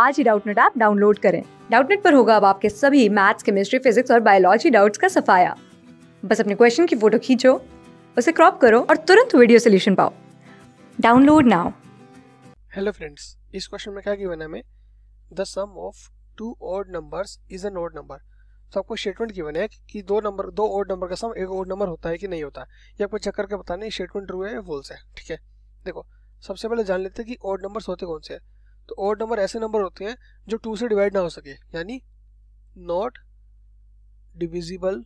आज ही Doubtnut app download करें डाउटनेट पर होगा अब आपके सभी मैथ्स केमिस्ट्री फिजिक्स और बायोलॉजी डाउट्स का सफाया बस अपने क्वेश्चन की फोटो खींचो उसे क्रॉप करो और तुरंत वीडियो सोल्यूशन पाओ डाउनलोड नाउ हेलो फ्रेंड्स इस क्वेश्चन में क्या गिवन है हमें the sum of two odd numbers is an odd number तो आपको स्टेटमेंट गिवन है कि दो नंबर दो ऑड नंबर का सम एक ऑड नंबर होता है कि नहीं होता ये आपको चेक करके बताना स्टेटमेंट ट्रू है फॉल्स है ठीक है देखो सबसे पहले जान लेते हैं कि ऑड नंबर्स होते कौन से हैं तो ऑड नंबर ऐसे नंबर होते हैं जो टू से डिवाइड ना हो सके यानी नॉट डिविजिबल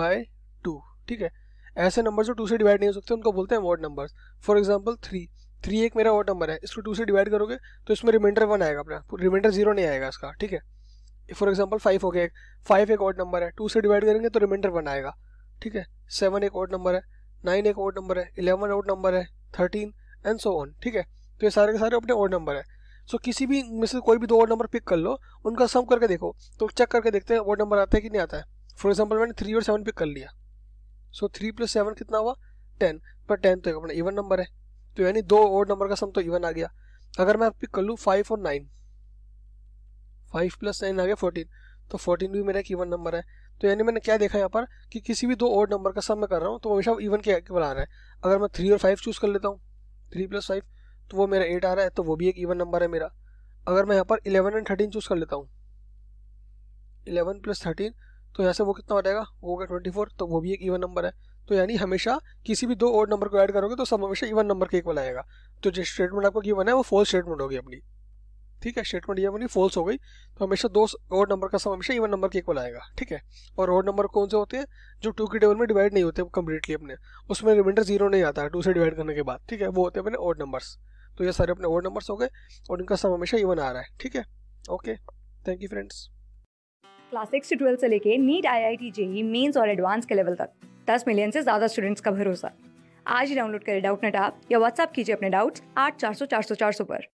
बाय टू ठीक है ऐसे नंबर जो टू से डिवाइड नहीं हो सकते उनको बोलते हैं odd number for example three three एक मेरा ऑड नंबर है इसको टू से डिवाइड करोगे तो इसमें रिमाइंडर वन आएगा अपना रिमाइंडर जीरो नहीं आएगा इसका ठीक है फॉर एग्जाम्पल फाइव हो गया फाइव एक ऑड नंबर है टू से डिवाइड करेंगे तो रिमाइंडर वन आएगा ठीक है सेवन एक ऑड नंबर है नाइन एक ऑड नंबर है इलेवन ऑड नंबर है थर्टीन एंड सो ऑन ठीक है तो ये सारे के सारे अपने ओड नंबर है सो so, किसी भी में से कोई भी दो ओड नंबर पिक कर लो उनका सम करके देखो तो चेक करके देखते हैं ओड नंबर आता है कि नहीं आता है फॉर एग्जाम्पल मैंने थ्री और सेवन पिक कर लिया सो थ्री प्लस सेवन कितना हुआ टेन पर टेन तो एक अपना इवन नंबर है तो यानी दो ओड नंबर का सम तो इवन आ गया अगर मैं पिक कर लूँ फाइव और नाइन फाइव प्लस नाइन आ गया फोर्टीन तो फोर्टीन भी मेरा एक इवन नंबर है तो यानी मैंने क्या देखा यहाँ पर कि किसी भी दो ओड नंबर का सम मैं कर रहा हूँ तो हमेशा इवन के बना रहा है अगर मैं थ्री और फाइव चूज़ कर लेता हूँ थ्री प्लस फाइव तो वो मेरा एट आ रहा है तो वो भी एक इवन नंबर है मेरा अगर मैं यहाँ पर इलेवन एंड थर्टीन चूज़ कर लेता हूँ इलेवन प्लस थर्टीन तो यहाँ से वो कितना हो जाएगा वो होगा ट्वेंटी फोर तो वो भी एक इवन नंबर है तो यानी हमेशा किसी भी दो और नंबर को ऐड करोगे तो सब हमेशा इवन नंबर के इक्वल आएगा तो जिस स्टेटमेंट आपको इवन है वो फोर्थ स्टेटमेंट होगी अपनी ठीक है स्टेटमेंट ये बनी फॉल्स हो गई तो हमेशा दो ओड नंबर का सम हमेशा इवन नंबर के इक्वल आएगा ठीक है और ओड नंबर कौन से होते हैं जो टू के टेबल में डिवाइड नहीं होते कम्प्लीटली अपने उसमें रिमाइंडर जीरो नहीं आता टू से डिवाइड करने के बाद ठीक है वो होते हैं अपने ओड नंबर्स तो ये सारे अपने ओड नंबर्स हो गए और इनका सम हमेशा इवन आ रहा है ठीक है okay thank you friends class six से ट्वेल्थ से लेके NEET I I T JEE mains और एडवांस के लेवल तक दस मिलियन से ज़्यादा स्टूडेंट्स का भरोसा आज ही डाउनलोड करें डाउट नेट आप या व्हाट्सअप कीजिए अपने डाउट्स आठ चार सौ चार सौ चार सौ पर